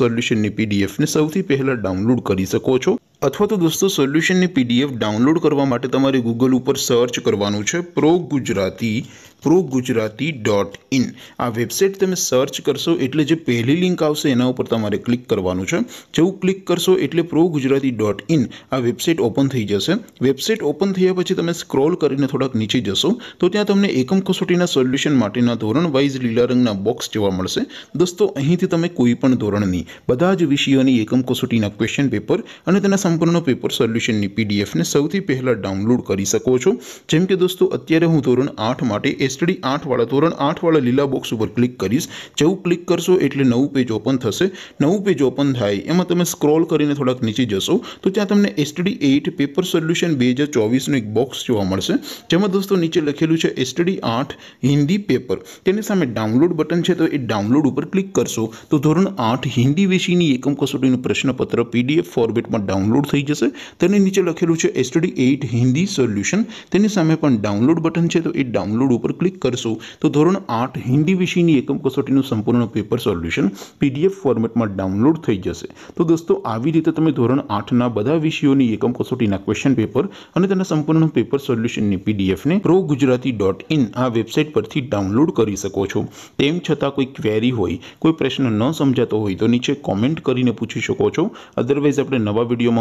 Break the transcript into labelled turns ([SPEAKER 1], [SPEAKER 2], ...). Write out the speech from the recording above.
[SPEAKER 1] સોલ્યુશનની પીડીએફને સૌથી પહેલાં ડાઉનલોડ કરી શકો છો અથવા તો દોસ્તો સોલ્યુશનની પીડીએફ ડાઉનલોડ કરવા માટે તમારે ગૂગલ ઉપર સર્ચ કરવાનું છે pro Gujarati pro Gujarati dot in આ વેબસાઇટ તમે સર્ચ કરશો એટલે જે પહેલી લિંક આવશે એના ઉપર તમારે ક્લિક કરવાનું છે જેવું ક્લિક કરશો એટલે પ્રો ગુજરાતી ડોટ ઇન આ વેબસાઇટ ઓપન થઈ જશે વેબસાઇટ ઓપન થયા પછી તમે સ્ક્રોલ કરીને થોડાક નીચે જશો તો ત્યાં તમને એકમ કસોટીના સોલ્યુશન માટેના ધોરણ વાઇઝ લીલા રંગના બોક્સ જોવા મળશે દોસ્તો અહીંથી તમે કોઈ પણ ધોરણની બધા જ વિષયોની એકમ કસોટીના ક્વેશ્ચન પેપર અને તેના સંપૂર્ણ પેપર સોલ્યુશનની પીડીએફને સૌથી પહેલાં ડાઉનલોડ કરી શકો છો જેમ કે દોસ્તો અત્યારે હું ધોરણ આઠ માટે એસટડી આઠવાળા ધોરણ આઠવાળા લીલા બોક્સ ઉપર ક્લિક કરીશ જેવું ક્લિક કરશો એટલે નવું પેજ ઓપન થશે નવું પેજ ઓપન થાય એમાં તમે સ્ક્રોલ કરીને થોડાક નીચે જશો તો ત્યાં તમને એસટડી એઇટ પેપર સોલ્યુશન બે હજાર ચોવીસનું એક બોક્સ જોવા મળશે જેમાં દોસ્તો નીચે લખેલું છે એસટીડી આઠ હિન્દી પેપર તેની સામે ડાઉનલોડ બટન છે તો એ ડાઉનલોડ ઉપર ક્લિક કરશો તો ધોરણ આઠ હિન્દી વિષયની એકમ કસોટીનું પ્રશ્નપત્ર પીડીએફ ફોર્મેટમાં ડાઉનલોડ થઈ જશે તેની નીચે લખેલું છે STD 8 હિન્દી સોલ્યુશન તેની સામે પણ ડાઉનલોડ બટન છે તો એ ડાઉનલોડ ઉપર ક્લિક કરશું તો ધોરણ 8 હિન્દી વિષયની એકમ કસોટીનું સંપૂર્ણ પેપર સોલ્યુશન PDF ફોર્મેટમાં ડાઉનલોડ થઈ જશે તો દોસ્તો આવી રીતે તમે ધોરણ 8 ના બધા વિષયોની એકમ કસોટીના ક્વેશ્ચન પેપર અને તેના સંપૂર્ણ પેપર સોલ્યુશનની PDF ને progujarati.in આ વેબસાઈટ પરથી ડાઉનલોડ કરી શકો છો તેમ છતાં કોઈ ક્વેરી હોય કોઈ પ્રશ્ન ન સમજાતો હોય તો નીચે કમેન્ટ કરીને પૂછી શકો છો અધરવાઇઝ આપણે નવા વિડિયો